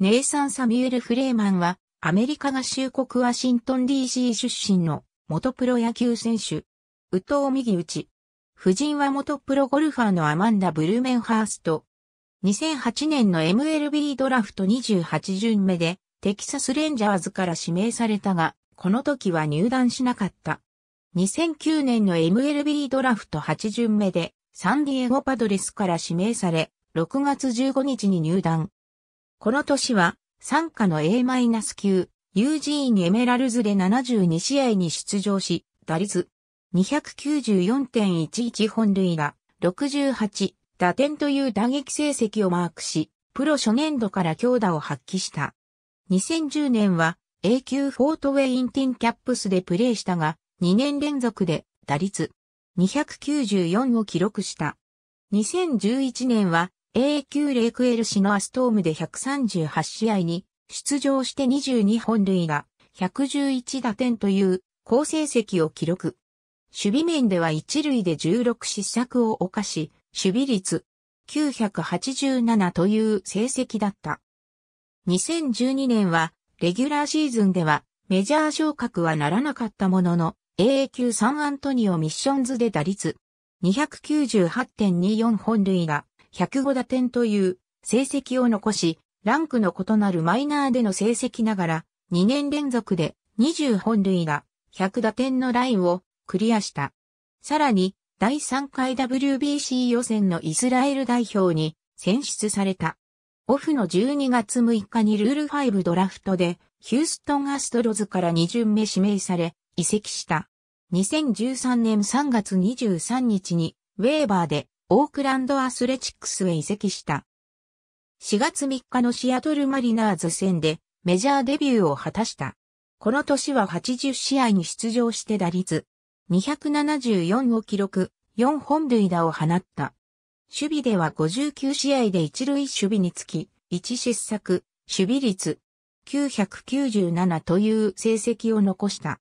ネイサン・サミュエル・フレーマンは、アメリカ合衆国ワシントン DC 出身の元プロ野球選手。宇藤右打ち。夫人は元プロゴルファーのアマンダ・ブルーメンハースト。2008年の MLB ドラフト28巡目で、テキサスレンジャーズから指名されたが、この時は入団しなかった。2009年の MLB ドラフト8巡目で、サンディエゴパドレスから指名され、6月15日に入団。この年は、参加の A- 9ユージーン・エメラルズで72試合に出場し、打率294.11本塁打、68打点という打撃成績をマークし、プロ初年度から強打を発揮した。2010年は A 級フォートウェインティンキャップスでプレーしたが、2年連続で打率294を記録した。2011年は a 級レイクエルシのアストームで138試合に出場して22本塁が111打点という好成績を記録。守備面では一塁で16失策を犯し、守備率987という成績だった。2012年は、レギュラーシーズンでは、メジャー昇格はならなかったものの、AA 級サンアントニオミッションズで打率298.24本塁が105打点という成績を残し、ランクの異なるマイナーでの成績ながら、2年連続で20本塁打、100打点のラインをクリアした。さらに、第3回 WBC 予選のイスラエル代表に選出された。オフの12月6日にルール5ドラフトで、ヒューストンアストロズから2巡目指名され、移籍した。2013年3月23日に、ウェーバーでオークランドアスレチックスへ移籍した。4月3日のシアトルマリナーズ戦でメジャーデビューを果たした。この年は80試合に出場して打率274を記録、4本塁打を放った。守備では59試合で一塁守備につき、1失策、守備率997という成績を残した。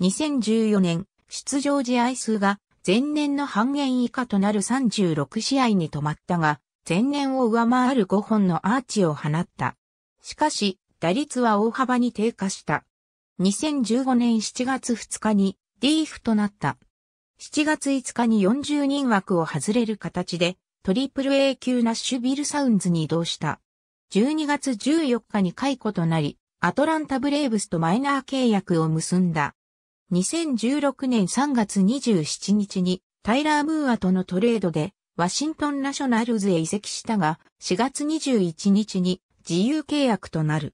2014年、出場試合数が前年の半減以下となる36試合に止まったが、前年を上回る5本のアーチを放った。しかし、打率は大幅に低下した。2015年7月2日にリーフとなった。7月5日に40人枠を外れる形で、トリプル A 級ナッシュビルサウンズに移動した。12月14日に解雇となり、アトランタブレーブスとマイナー契約を結んだ。2016年3月27日にタイラー・ムーアとのトレードでワシントンナショナルズへ移籍したが4月21日に自由契約となる。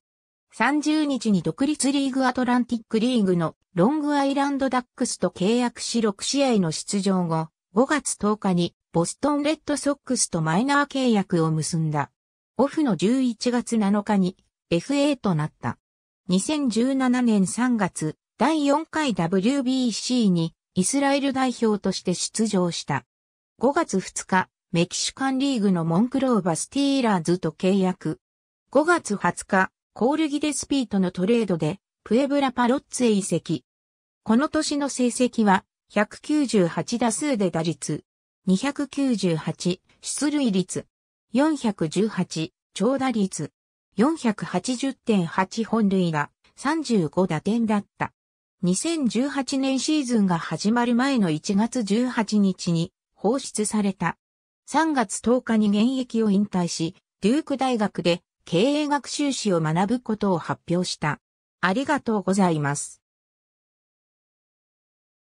30日に独立リーグアトランティックリーグのロングアイランドダックスと契約し6試合の出場後、5月10日にボストンレッドソックスとマイナー契約を結んだ。オフの11月7日に FA となった。2017年3月、第4回 WBC にイスラエル代表として出場した。5月2日、メキシカンリーグのモンクローバスティーラーズと契約。5月20日、コールギデスピートのトレードで、プエブラパロッツへ移籍。この年の成績は、198打数で打率、298出塁率、418長打率、480.8本塁打、35打点だった。2018年シーズンが始まる前の1月18日に放出された。3月10日に現役を引退し、デューク大学で経営学修士を学ぶことを発表した。ありがとうございます。